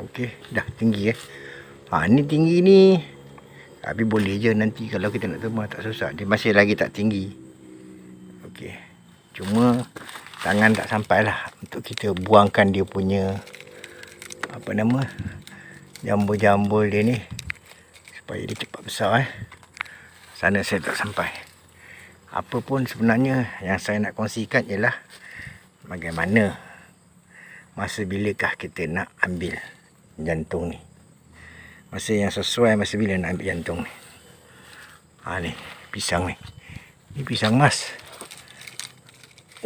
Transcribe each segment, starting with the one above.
Okey, dah tinggi eh. Ha ni tinggi ni. Tapi boleh je nanti kalau kita nak tema tak susah. Dia masih lagi tak tinggi. Okey. Cuma tangan tak sampai lah untuk kita buangkan dia punya apa nama jambul-jambul dia ni supaya dia cepat besar eh. Sana saya tak sampai. Apa pun sebenarnya yang saya nak kongsikan ialah bagaimana masa bilakah kita nak ambil jantung ni. Masa yang sesuai masa bila nak ambil jantung ni. Ha ni, pisang ni. Ni pisang mas.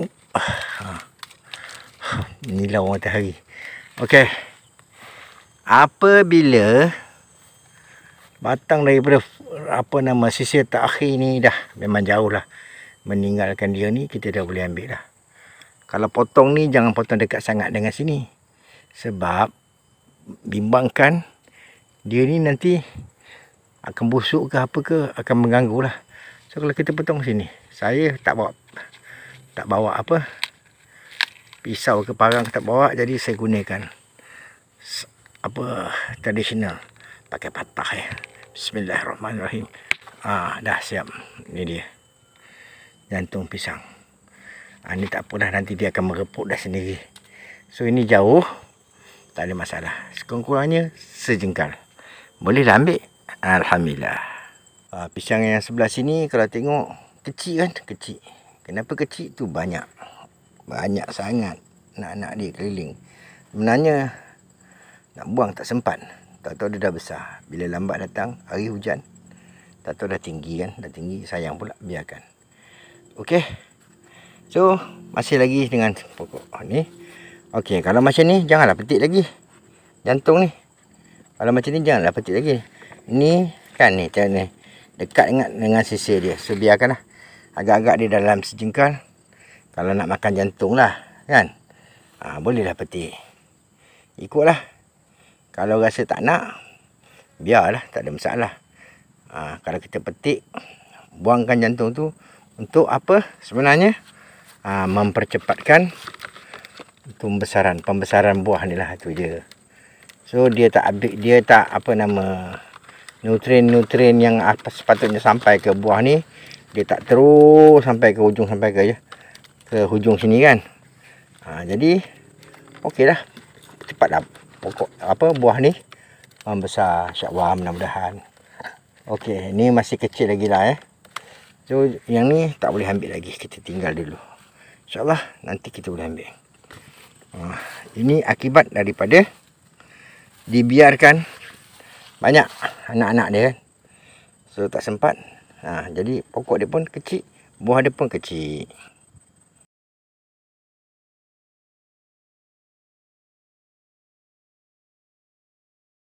Uh, ha. Ni lah orang matahari. Okey. Apabila batang daripada apa nama sisi terakhir ni dah memang jauh lah. Meninggalkan dia ni kita dah boleh ambil lah. Kalau potong ni jangan potong dekat sangat dengan sini. Sebab bimbangkan dia ni nanti akan busuk ke apa ke akan mengganggu lah so kalau kita potong sini saya tak bawa tak bawa apa pisau ke parang tak bawa jadi saya gunakan apa tradisional pakai patah ya bismillahirrahmanirrahim ah dah siap ni dia jantung pisang ah ni tak apalah nanti dia akan merepuk dah sendiri so ini jauh tak ada masalah. Sekurang-kurangnya sejengkal. Bolehlah ambil. Alhamdulillah. Ha, pisang yang sebelah sini kalau tengok kecil kan? Kecil. Kenapa kecil tu banyak. Banyak sangat. Nak nak dia keliling. Sebenarnya nak buang tak sempat. Tak tahu dia dah besar. Bila lambat datang hari hujan. Tak tahu dah tinggi kan? Dah tinggi sayang pula biarkan. Okey. So masih lagi dengan pokok ni. Okey, kalau macam ni janganlah petik lagi. Jantung ni. Kalau macam ni janganlah petik lagi. Ni kan ni tengok ni. Dekat dengan dengan sisir dia. So biarkanlah. Agak-agak dia dalam sejengkal. Kalau nak makan jantung lah. Kan? Ha, bolehlah petik. Ikutlah. Kalau rasa tak nak. Biarlah. Tak ada masalah. Ha, kalau kita petik. Buangkan jantung tu. Untuk apa? Sebenarnya. Ha, Mempercepatkan pembesaran pembesaran buah ni lah tu je so dia tak dia tak apa nama nutrien-nutrien yang apa sepatutnya sampai ke buah ni dia tak terus sampai ke hujung sampai ke je ya, ke hujung sini kan ha, jadi okey lah cepat dah pokok apa buah ni membesar insyaAllah mudah-mudahan ok ni masih kecil lagi lah eh so yang ni tak boleh ambil lagi kita tinggal dulu insyaAllah nanti kita boleh ambil Ah, ini akibat daripada dibiarkan banyak anak-anak dia kan. So tak sempat. Ha, jadi pokok dia pun kecil, buah dia pun kecil.